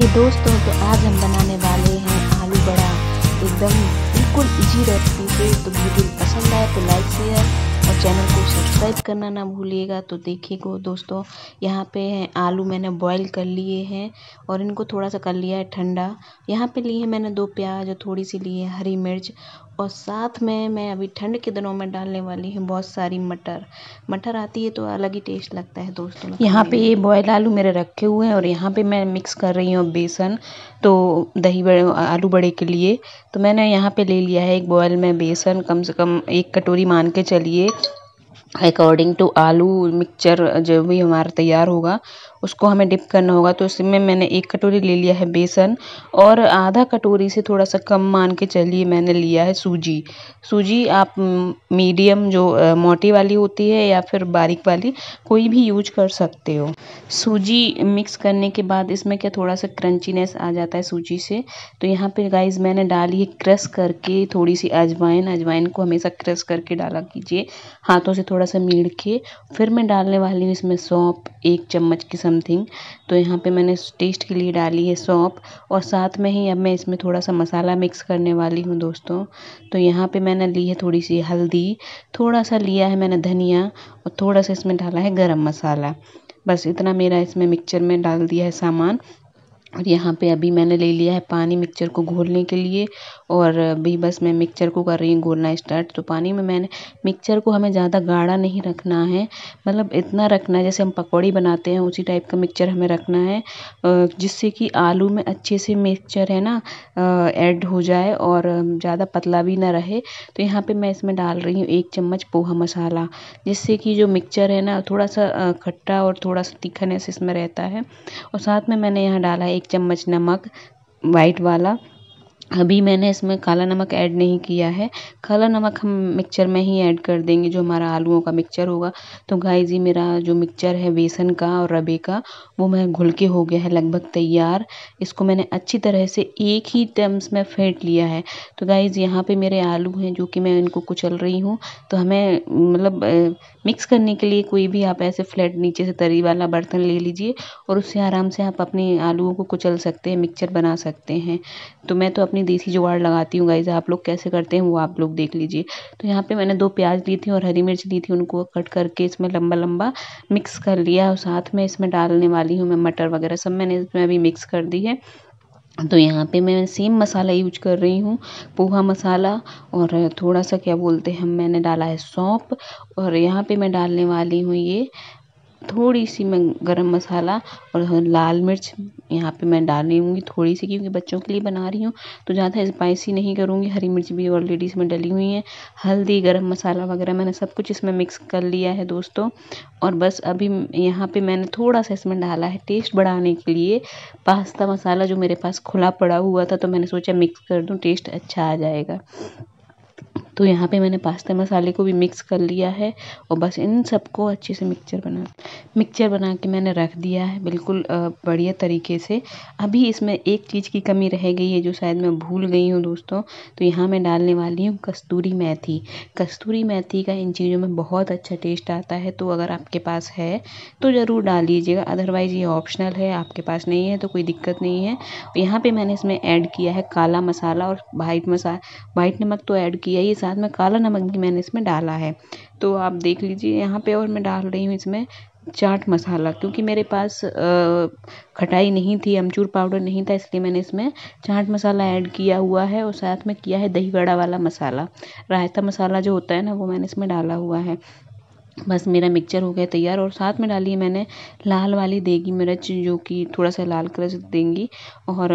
हे दोस्तों तो आज हम बनाने वाले हैं आलू बड़ा एकदम बिल्कुल इजी रेसिपी से तो वीडियो पसंद आए तो लाइक शेयर और चैनल को सब्सक्राइब करना ना भूलिएगा तो देखिएगो दोस्तों यहाँ पे हैं आलू मैंने बॉईल कर लिए हैं और इनको थोड़ा सा कर लिया है ठंडा यहाँ पे लिए हैं मैंने दो प्याज और थोड़ी सी ली है हरी मिर्च और साथ में मैं अभी ठंड के दिनों में डालने वाली हूँ बहुत सारी मटर मटर आती है तो अलग ही टेस्ट लगता है दोस्तों यहाँ पे ये बॉयल आलू मेरे रखे हुए हैं और यहाँ पे मैं मिक्स कर रही हूँ बेसन तो दही बड़े आलू बड़े के लिए तो मैंने यहाँ पे ले लिया है एक बॉयल में बेसन कम से कम एक कटोरी मान के चलिए अकॉर्डिंग टू आलू मिक्सचर जो भी हमारा तैयार होगा उसको हमें डिप करना होगा तो इसमें मैंने एक कटोरी ले लिया है बेसन और आधा कटोरी से थोड़ा सा कम मान के चलिए मैंने लिया है सूजी सूजी आप मीडियम जो मोटी वाली होती है या फिर बारीक वाली कोई भी यूज कर सकते हो सूजी मिक्स करने के बाद इसमें क्या थोड़ा सा क्रंचीनेस आ जाता है सूजी से तो यहाँ पर गाइज मैंने डाली है क्रश करके थोड़ी सी अजवाइन अजवाइन को हमेशा क्रश करके डाला कीजिए हाथों से थोड़ा सा मीड़ के फिर मैं डालने वाली हूँ इसमें सौंप एक चम्मच की समझ समथिंग तो यहाँ पे मैंने टेस्ट के लिए डाली है सौंप और साथ में ही अब मैं इसमें थोड़ा सा मसाला मिक्स करने वाली हूँ दोस्तों तो यहाँ पे मैंने ली है थोड़ी सी हल्दी थोड़ा सा लिया है मैंने धनिया और थोड़ा सा इसमें डाला है गर्म मसाला बस इतना मेरा इसमें मिक्सचर में डाल दिया है सामान और यहाँ पे अभी मैंने ले लिया है पानी मिक्सचर को घोलने के लिए और अभी बस मैं मिक्सचर को कर रही हूँ घोलना स्टार्ट तो पानी में मैंने मिक्सचर को हमें ज़्यादा गाढ़ा नहीं रखना है मतलब इतना रखना है जैसे हम पकौड़ी बनाते हैं उसी टाइप का मिक्सचर हमें रखना है जिससे कि आलू में अच्छे से मिक्सचर है ना ऐड हो जाए और ज़्यादा पतला भी ना रहे तो यहाँ पर मैं इसमें डाल रही हूँ एक चम्मच पोहा मसाला जिससे कि जो मिक्सचर है ना थोड़ा सा खट्टा और थोड़ा सा तीखा इसमें रहता है और साथ में मैंने यहाँ डाला है एक चम्मच नमक वाइट वाला अभी मैंने इसमें काला नमक ऐड नहीं किया है काला नमक हम मिक्सचर में ही ऐड कर देंगे जो हमारा आलूओं का मिक्सचर होगा तो गाय जी मेरा जो मिक्सचर है बेसन का और रबे का वो मैं घुल के हो गया है लगभग तैयार इसको मैंने अच्छी तरह से एक ही टर्म्स में फेंट लिया है तो गाइस यहाँ पे मेरे आलू हैं जो कि मैं इनको कुचल रही हूँ तो हमें मतलब मिक्स करने के लिए कोई भी आप ऐसे फ्लैट नीचे से तरी वाला बर्तन ले लीजिए और उससे आराम से आप अपने आलूओं को कुचल सकते हैं मिक्सचर बना सकते हैं तो मैं तो अपने अपनी देसी जुगाड़ लगाती हूँ गाइज आप लोग कैसे करते हैं वो आप लोग देख लीजिए तो यहाँ पे मैंने दो प्याज ली थी और हरी मिर्च ली थी उनको कट करके इसमें लंबा लंबा मिक्स कर लिया और साथ में इसमें डालने वाली हूँ मैं मटर वगैरह सब मैंने इसमें अभी मिक्स कर दी है तो यहाँ पे मैं सेम मसाला यूज कर रही हूँ पोहा मसाला और थोड़ा सा क्या बोलते हैं मैंने डाला है सौंप और यहाँ पे मैं डालने वाली हूँ ये थोड़ी सी मैं गरम मसाला और लाल मिर्च यहाँ पे मैं डाल रही हूँ थोड़ी सी क्योंकि बच्चों के लिए बना रही हूँ तो ज़्यादा स्पाइसी नहीं करूँगी हरी मिर्च भी ऑलरेडी इसमें डली हुई है हल्दी गरम मसाला वगैरह मैंने सब कुछ इसमें मिक्स कर लिया है दोस्तों और बस अभी यहाँ पे मैंने थोड़ा सा इसमें डाला है टेस्ट बढ़ाने के लिए पास्ता मसाला जो मेरे पास खुला पड़ा हुआ था तो मैंने सोचा मिक्स कर दूँ टेस्ट अच्छा आ जाएगा तो यहाँ पे मैंने पास्ते मसाले को भी मिक्स कर लिया है और बस इन सबको अच्छे से मिक्सचर बना मिक्सचर बना के मैंने रख दिया है बिल्कुल बढ़िया तरीके से अभी इसमें एक चीज़ की कमी रह गई है जो शायद मैं भूल गई हूँ दोस्तों तो यहाँ मैं डालने वाली हूँ कस्तूरी मैथी कस्तूरी मैथी का इन चीज़ों में बहुत अच्छा टेस्ट आता है तो अगर आपके पास है तो ज़रूर डाल लीजिएगा अदरवाइज़ ये ऑप्शनल है आपके पास नहीं है तो कोई दिक्कत नहीं है यहाँ पे मैंने इसमें ऐड किया है काला मसाला और वाइट मसाला वाइट नमक तो ऐड किया ही साथ में काला नमक भी मैंने इसमें डाला है तो आप देख लीजिए यहाँ पे और मैं डाल रही हूँ इसमें चाट मसाला क्योंकि मेरे पास खटाई नहीं थी अमचूर पाउडर नहीं था इसलिए मैंने इसमें चाट मसाला ऐड किया हुआ है और साथ में किया है दही बड़ा वाला मसाला रायता मसाला जो होता है ना वो मैंने इसमें डाला हुआ है बस मेरा मिक्सचर हो गया तैयार और साथ में डाली है मैंने लाल वाली देगी मिर्च जो कि थोड़ा सा लाल कलर से देंगी और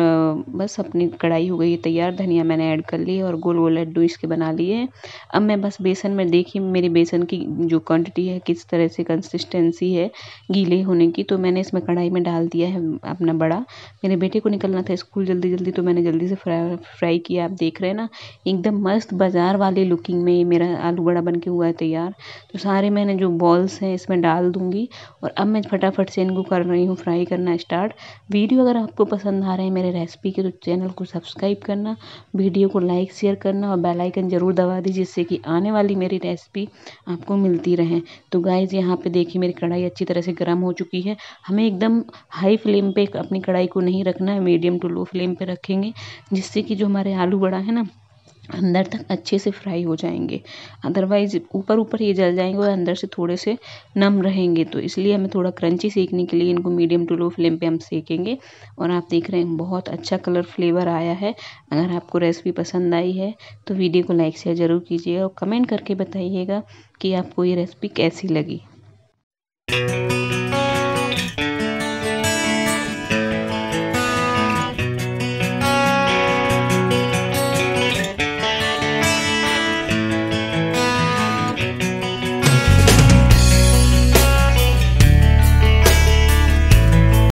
बस अपनी कढ़ाई हो गई तैयार धनिया मैंने ऐड कर ली और गोल गोल लड्डू इसके बना लिए अब मैं बस बेसन में देखी मेरी बेसन की जो क्वांटिटी है किस तरह से कंसिस्टेंसी है गीले होने की तो मैंने इसमें कढ़ाई में डाल दिया है अपना बड़ा मेरे बेटे को निकलना था स्कूल जल्दी जल्दी तो मैंने जल्दी से फ्राई फ्राई किया आप देख रहे हैं ना एकदम मस्त बाज़ार वाले लुकिंग में ये मेरा आलू बड़ा बन के हुआ है तैयार तो सारे मैंने मैंने जो बॉल्स हैं इसमें डाल दूंगी और अब मैं फटाफट से इनको कर रही हूँ फ्राई करना स्टार्ट वीडियो अगर आपको पसंद आ रहे हैं मेरे रेसिपी के तो चैनल को सब्सक्राइब करना वीडियो को लाइक शेयर करना और बेलाइकन ज़रूर दबा दी जिससे कि आने वाली मेरी रेसिपी आपको मिलती रहे तो गाइज़ यहाँ पर देखिए मेरी कढ़ाई अच्छी तरह से गर्म हो चुकी है हमें एकदम हाई फ्लेम पर अपनी कढ़ाई को नहीं रखना है मीडियम टू लो फ्लेम पर रखेंगे जिससे कि जो हमारे आलू बड़ा है ना अंदर तक अच्छे से फ्राई हो जाएंगे अदरवाइज़ ऊपर ऊपर ये जल जाएंगे और अंदर से थोड़े से नम रहेंगे तो इसलिए हमें थोड़ा क्रंची सेकने के लिए इनको मीडियम टू लो फ्लेम पे हम सेकेंगे और आप देख रहे हैं बहुत अच्छा कलर फ्लेवर आया है अगर आपको रेसिपी पसंद आई है तो वीडियो को लाइक शेयर ज़रूर कीजिएगा और कमेंट करके बताइएगा कि आपको ये रेसिपी कैसी लगी